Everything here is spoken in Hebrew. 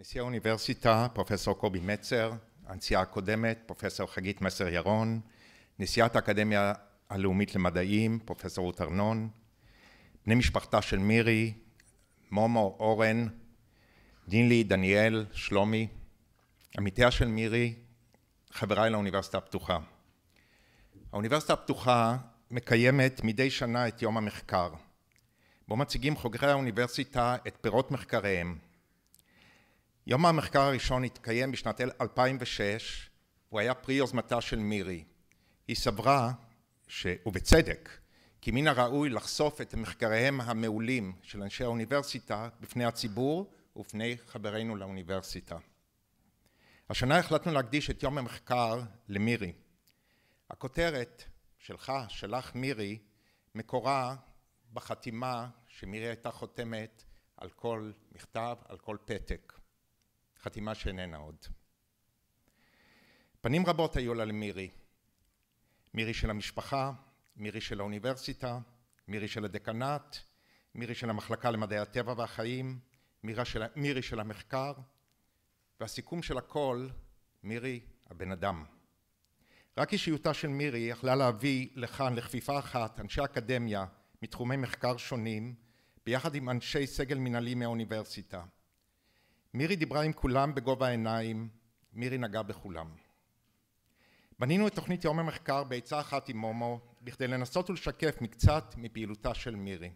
נשיא האוניברסיטה, פרופסור קובי מצר, הנשיאה הקודמת, פרופסור חגית מסר ירון, נשיאת האקדמיה הלאומית למדעים, פרופסור רות ארנון, בני משפחתה של מירי, מומו, אורן, דינלי, דניאל, שלומי, עמיתיה של מירי, חבריי לאוניברסיטה הפתוחה. האוניברסיטה הפתוחה מקיימת מדי שנה את יום המחקר, בו מציגים חוקרי האוניברסיטה את פירות מחקריהם, יום המחקר הראשון התקיים בשנת 2006, הוא היה פרי יוזמתה של מירי. היא סברה, ש... ובצדק, כי מן הראוי לחשוף את מחקריהם המעולים של אנשי האוניברסיטה בפני הציבור ובפני חברינו לאוניברסיטה. השנה החלטנו להקדיש את יום המחקר למירי. הכותרת שלך, שלך מירי, מקורה בחתימה שמירי הייתה חותמת על כל מכתב, על כל פתק. חתימה שאיננה עוד. פנים רבות היו לה למירי. מירי של המשפחה, מירי של האוניברסיטה, מירי של הדקנט, מירי של המחלקה למדעי הטבע והחיים, מירי של, מירי של המחקר, והסיכום של הכל, מירי הבן אדם. רק אישיותה של מירי יכלה להביא לכאן לכפיפה אחת אנשי אקדמיה מתחומי מחקר שונים, ביחד עם אנשי סגל מנהלי מהאוניברסיטה. מירי דיברה עם כולם בגובה העיניים, מירי נגעה בכולם. בנינו את תוכנית יום המחקר בעצה אחת עם מומו בכדי לנסות ולשקף מקצת מפעילותה של מירי.